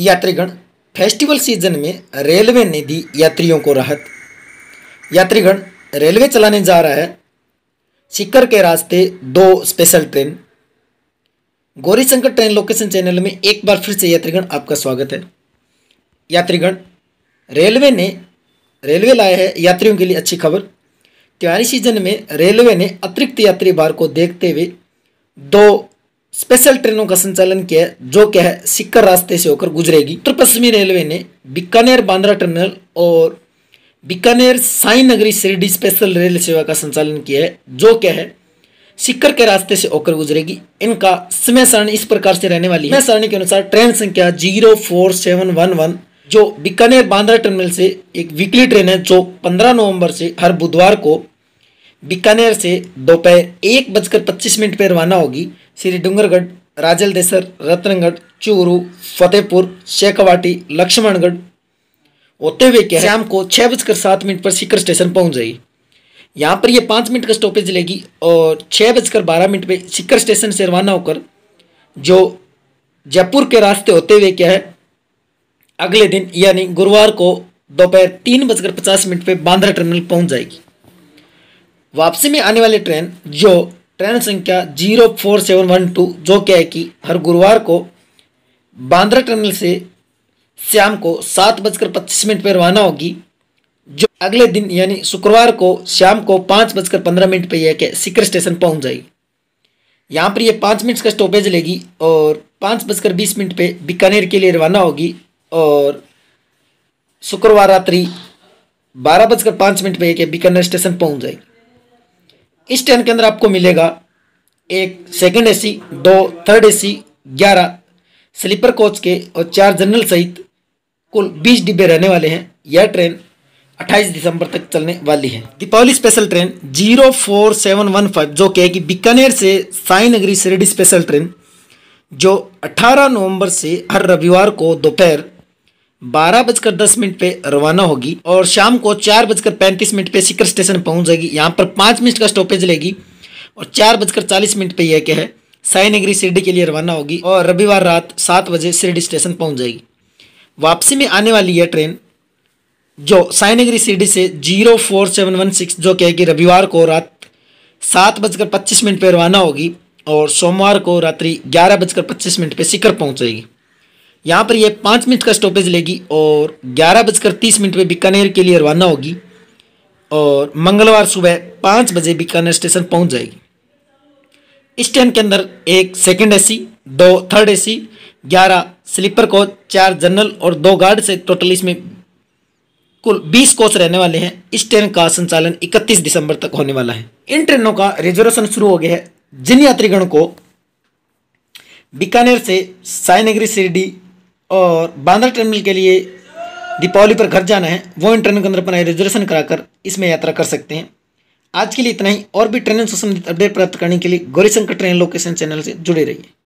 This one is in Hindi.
यात्रीगण फेस्टिवल सीजन में रेलवे ने दी यात्रियों को राहत यात्रीगण रेलवे चलाने जा रहा है सिकर के रास्ते दो special train Gauri Shankar train location channel में एक बार फिर से यात्रीगण आपका स्वागत है यात्रीगण रेलवे ने रेलवे लाया है यात्रियों के लिए अच्छी खबर त्योहारी सीजन में रेलवे ने अतिरिक्त यात्री भार को देखते हुए दो स्पेशल ट्रेनों का संचालन किया है जो क्या है सिक्कर रास्ते से होकर गुजरेगी उत्तर पश्चिमी रेलवे ने बीकानेर बांद्रा टर्मिनल और बीकानेर साई नगरी शिरडी स्पेशल रेल सेवा का संचालन किया है जो क्या है सिक्कर के रास्ते से होकर गुजरेगी इनका समय सारणी इस प्रकार से रहने वाली है सारणी के अनुसार ट्रेन संख्या zero four seven one one जो बीकानेर बांद्रा टर्मिनल से एक वीकली ट्रेन है जो पंद्रह नवंबर से हर बुधवार को बीकानेर से दोपहर एक बजकर पच्चीस मिनट पर रवाना होगी श्री डूंगरगढ़ राजल देसर रत्नगढ़ चूरू फतेहपुर शेखवाटी लक्ष्मणगढ़ होते हुए क्या शाम को छः बजकर सात मिनट पर सीकर स्टेशन पहुंच जाएगी यहाँ पर यह पाँच मिनट का स्टॉपेज लेगी और छः बजकर बारह मिनट पर सीकर स्टेशन से रवाना होकर जो जयपुर के रास्ते होते हुए क्या है अगले दिन यानी गुरुवार को दोपहर तीन बजकर पचास मिनट पर बांद्रा टर्मिनल पहुँच जाएगी वापसी में आने वाली ट्रेन जो ट्रेन संख्या zero four seven one two जो क्या है कि हर गुरुवार को बांद्रा टर्मिनल से शाम को सात बजकर पच्चीस मिनट पर रवाना होगी जो अगले दिन यानी शुक्रवार को शाम को पाँच बजकर पंद्रह मिनट पर यह सिकर स्टेशन पहुंच जाएगी यहाँ पर यह पाँच मिनट का स्टॉपेज लेगी और पाँच बजकर बीस मिनट पर बीकानेर के लिए रवाना होगी और शुक्रवार रात्रि बारह बजकर पाँच मिनट पर यह बीकानेर स्टेशन पहुँच जाएगी इस ट्रेन के अंदर आपको मिलेगा एक सेकंड एसी दो थर्ड एसी ग्यारह स्लीपर कोच के और चार जनरल सहित कुल बीस डिब्बे रहने वाले हैं यह ट्रेन 28 दिसंबर तक चलने वाली है दीपावली स्पेशल ट्रेन 04715 जो कि बीकानेर से साई नगरी शिरडी स्पेशल ट्रेन जो 18 नवंबर से हर रविवार को दोपहर बारह बजकर दस मिनट पे रवाना होगी और शाम को चार बजकर पैंतीस मिनट पे सिकर स्टेशन पहुंच जाएगी यहाँ पर पाँच मिनट का स्टॉपेज लेगी और चार बजकर चालीस मिनट पे यह क्या है साईनगरी शिरडी के लिए रवाना होगी और रविवार रात सात बजे शिरडी स्टेशन पहुँच जाएगी वापसी में आने वाली यह ट्रेन जो साईनगरी शिरडी से zero four seven one six जो कहेगी कि रविवार को रात सात बजकर पच्चीस मिनट पर रवाना होगी और सोमवार को रात्रि ग्यारह बजकर पच्चीस मिनट पर सिकर पहुँच जाएगी यहाँ पर ये पाँच मिनट का स्टॉपेज लेगी और ग्यारह बजकर तीस मिनट पर बीकानेर के लिए रवाना होगी और मंगलवार सुबह पाँच बजे बीकानेर स्टेशन पहुँच जाएगी इस ट्रेन के अंदर एक सेकेंड एसी दो थर्ड एसी ग्यारह स्लीपर कोच चार जनरल और दो गार्ड से टोटल इसमें कुल बीस कोच रहने वाले हैं इस ट्रेन का संचालन इकतीस दिसंबर तक होने वाला है इन ट्रेनों का रिजर्वेशन शुरू हो गया है जिन यात्रीगणों को बीकानेर से साईनगरी सिरडी और बांद्रा टर्मिनल के लिए दीपावली पर घर जाना है वो इन ट्रेनों के अंदर अपना रिजर्वेशन कराकर इसमें यात्रा कर सकते हैं आज के लिए इतना ही और भी ट्रेनों से संबंधित अपडेट प्राप्त करने के लिए गौरीशंकर ट्रेन लोकेशन चैनल से जुड़े रहिए